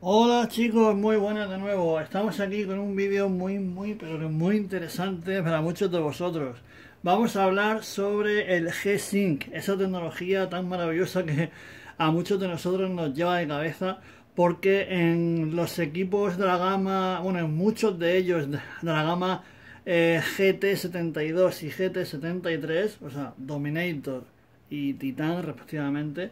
Hola chicos, muy buenas de nuevo. Estamos aquí con un vídeo muy, muy, pero muy interesante para muchos de vosotros. Vamos a hablar sobre el G-Sync, esa tecnología tan maravillosa que a muchos de nosotros nos lleva de cabeza porque en los equipos de la gama, bueno, en muchos de ellos de la gama eh, GT72 y GT73, o sea, Dominator y Titan respectivamente,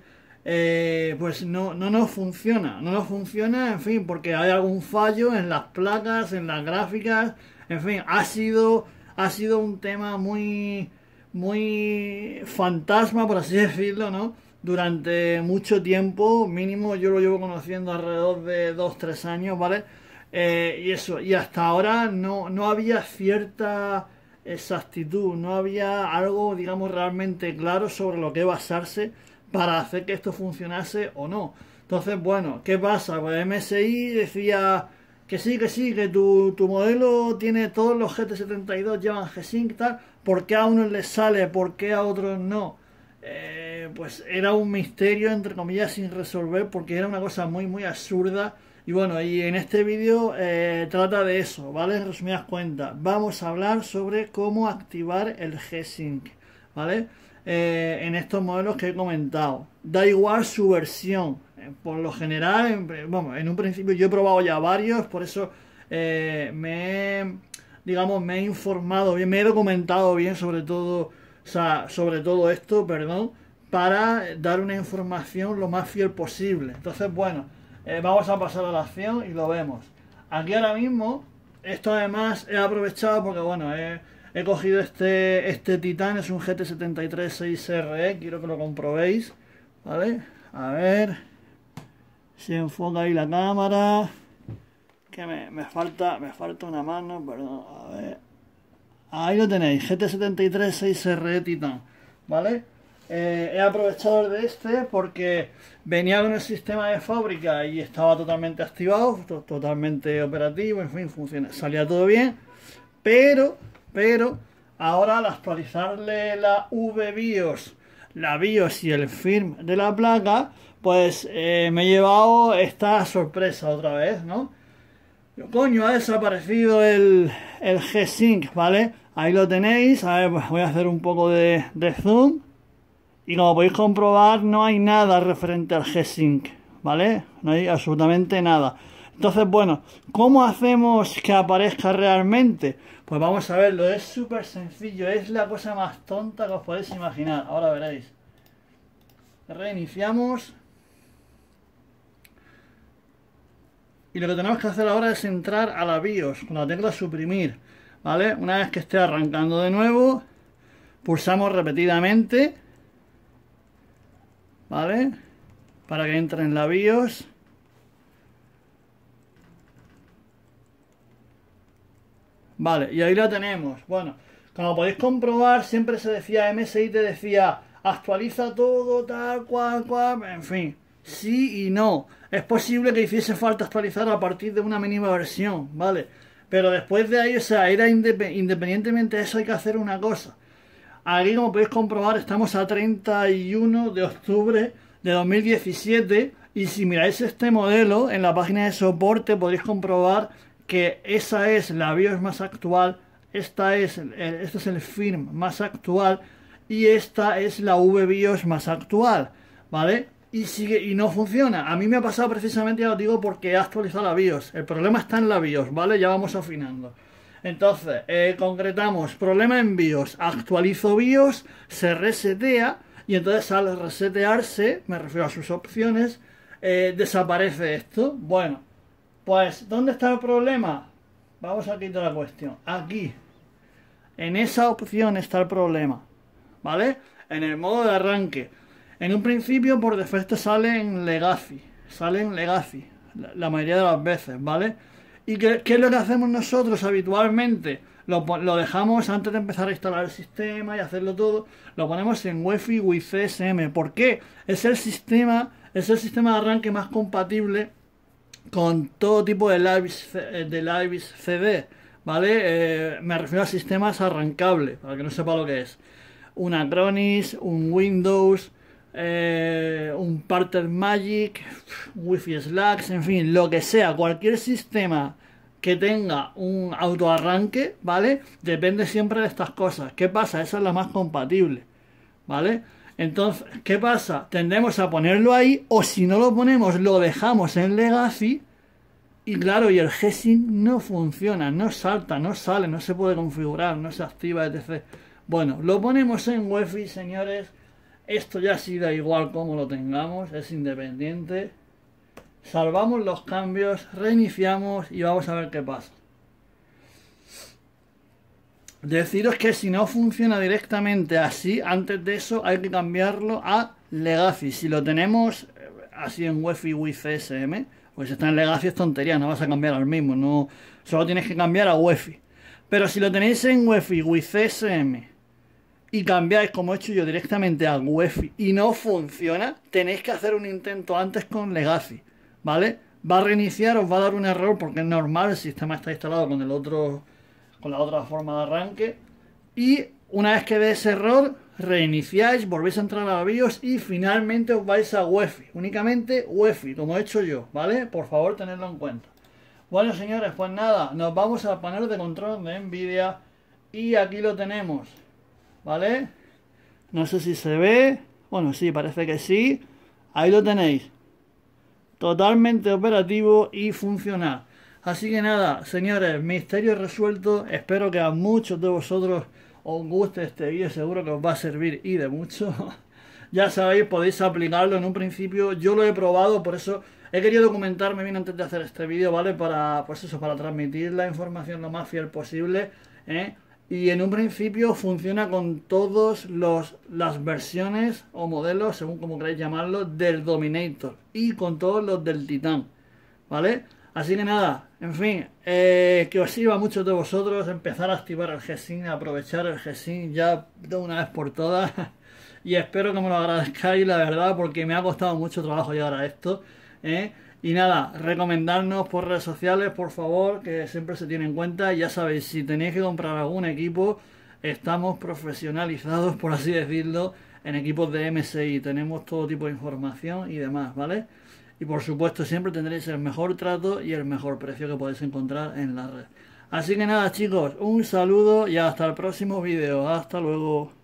eh, pues no, no nos funciona. No nos funciona, en fin, porque hay algún fallo en las placas, en las gráficas. En fin, ha sido, ha sido un tema muy, muy fantasma, por así decirlo, ¿no? Durante mucho tiempo, mínimo yo lo llevo conociendo alrededor de 2-3 años, ¿vale? Eh, y eso, y hasta ahora no, no había cierta exactitud, no había algo, digamos, realmente claro sobre lo que basarse para hacer que esto funcionase o no. Entonces, bueno, ¿qué pasa? Pues MSI decía que sí, que sí, que tu, tu modelo tiene todos los GT72, llevan G-Sync, tal, ¿por qué a unos les sale? ¿Por qué a otros no? Eh, pues era un misterio, entre comillas, sin resolver, porque era una cosa muy, muy absurda. Y bueno, y en este vídeo eh, trata de eso, ¿vale? En resumidas cuentas, vamos a hablar sobre cómo activar el G-Sync, ¿vale? Eh, en estos modelos que he comentado. Da igual su versión. Eh, por lo general, en, eh, en un principio yo he probado ya varios, por eso me, digamos, me he informado bien, me he documentado bien sobre todo, o sea, sobre todo esto, perdón, para dar una información lo más fiel posible. Entonces, bueno, vamos a pasar a la acción y lo vemos. Aquí ahora mismo, esto además he aprovechado porque, bueno, Es He cogido este, este Titan, es un GT73-6RE, e, quiero que lo comprobéis, ¿vale? A ver, si enfoca ahí la cámara, que me, falta, me falta una mano, perdón, a ver. Ahí lo tenéis, GT73-6RE e Titan, ¿vale? Eh, he aprovechado el de este porque venía con el sistema de fábrica y estaba totalmente activado, totalmente operativo, en fin, funciona, salía todo bien, pero pero ahora al actualizarle la VBIOS, la BIOS y el firm de la placa, pues eh, me he llevado esta sorpresa otra vez, ¿no? Yo, coño, ha desaparecido el, el G-Sync, ¿vale? Ahí lo tenéis, a ver, pues, voy a hacer un poco de, de zoom. Y como podéis comprobar, no hay nada referente al G-Sync, ¿vale? No hay absolutamente nada. Entonces, bueno, ¿cómo hacemos que aparezca realmente? Pues vamos a verlo, es súper sencillo, es la cosa más tonta que os podéis imaginar, ahora veréis. Reiniciamos. Y lo que tenemos que hacer ahora es entrar a la BIOS, con la tecla suprimir, ¿vale? Una vez que esté arrancando de nuevo, pulsamos repetidamente, ¿vale? Para que entre en la BIOS. Vale, y ahí la tenemos. Bueno, como podéis comprobar, siempre se decía, MSI te decía, actualiza todo, tal, cual, cual, en fin. Sí y no. Es posible que hiciese falta actualizar a partir de una mínima versión, ¿vale? Pero después de ahí, o sea, era independientemente de eso hay que hacer una cosa. Aquí, como podéis comprobar, estamos a 31 de octubre de 2017 y si miráis este modelo en la página de soporte podéis comprobar que esa es la BIOS más actual, esta es, este es el FIRM más actual y esta es la VBIOS más actual, ¿vale? Y, sigue, y no funciona. A mí me ha pasado precisamente, ya digo, porque he actualizado la BIOS. El problema está en la BIOS, ¿vale? Ya vamos afinando. Entonces, eh, concretamos, problema en BIOS, actualizo BIOS, se resetea y entonces al resetearse, me refiero a sus opciones, eh, desaparece esto. Bueno, pues, ¿dónde está el problema? Vamos a quitar la cuestión. Aquí. En esa opción está el problema. ¿Vale? En el modo de arranque. En un principio, por defecto, sale en Legacy. Sale en Legacy. La, mayoría de las veces, ¿vale? ¿Y qué, es lo que hacemos nosotros habitualmente? Lo, dejamos antes de empezar a instalar el sistema y hacerlo todo. Lo ponemos en Wi-Fi Wi-CSM. ¿Por qué? Es el sistema, es el sistema de arranque más compatible con todo tipo de lives, eh, de CD, ¿vale? Eh, me refiero a sistemas arrancables, para que no sepa lo que es. Un Acronis, un Windows, eh, un Parter Magic, Wi-Fi Slacks, en fin, lo que sea, cualquier sistema que tenga un autoarranque, ¿vale? Depende siempre de estas cosas. ¿Qué pasa? Esa es la más compatible, ¿vale? Entonces, ¿qué pasa? Tendemos a ponerlo ahí, o si no lo ponemos, lo dejamos en Legacy. Y claro, y el g no funciona, no salta, no sale, no se puede configurar, no se activa, etc. Bueno, lo ponemos en Wi-Fi, señores. Esto ya sí da igual como lo tengamos, es independiente. Salvamos los cambios, reiniciamos y vamos a ver qué pasa. Deciros que si no funciona directamente así, antes de eso hay que cambiarlo a Legacy. Si lo tenemos eh, así en UEFI fi wi pues está en Legacy es tontería, no vas a cambiar al mismo, no, solo tienes que cambiar a UEFI Pero si lo tenéis en UEFI fi y cambiáis como he hecho yo directamente a UEFI y no funciona, tenéis que hacer un intento antes con Legacy, ¿vale? Va a reiniciar, os va a dar un error porque es normal, el sistema está instalado con el otro la otra forma de arranque. Y una vez que ve ese error, reiniciáis, volvéis a entrar a BIOS y finalmente os vais a UEFI. Únicamente UEFI, como he hecho yo, ¿vale? Por favor, tenedlo en cuenta. Bueno, señores, pues nada, nos vamos al panel de control de NVIDIA y aquí lo tenemos, ¿vale? No sé si se ve, bueno, sí, parece que sí. Ahí lo tenéis. Totalmente operativo y funcional. Así que nada, señores, misterio resuelto. Espero que a muchos de vosotros os guste este vídeo, seguro que os va a servir y de mucho. ya sabéis, podéis aplicarlo en un principio. Yo lo he probado, por eso he querido documentarme bien antes de hacer este vídeo, ¿vale? Para, pues eso, para transmitir la información lo más fiel posible, ¿eh? Y en un principio funciona con todas las versiones o modelos, según como queráis llamarlo, del Dominator y con todos los del Titán, ¿vale? Así que nada, en fin, eh, que os sirva mucho de vosotros empezar a activar el GSIN, aprovechar el GSIN ya de una vez por todas. y espero que me lo agradezcáis, la verdad, porque me ha costado mucho trabajo llegar a esto. ¿eh? Y nada, recomendarnos por redes sociales, por favor, que siempre se tiene en cuenta. Ya sabéis, si tenéis que comprar algún equipo, estamos profesionalizados, por así decirlo, en equipos de MSI. Tenemos todo tipo de información y demás, ¿vale? y por supuesto siempre tendréis el mejor trato y el mejor precio que podéis encontrar en la red. Así que nada chicos, un saludo y hasta el próximo vídeo. Hasta luego.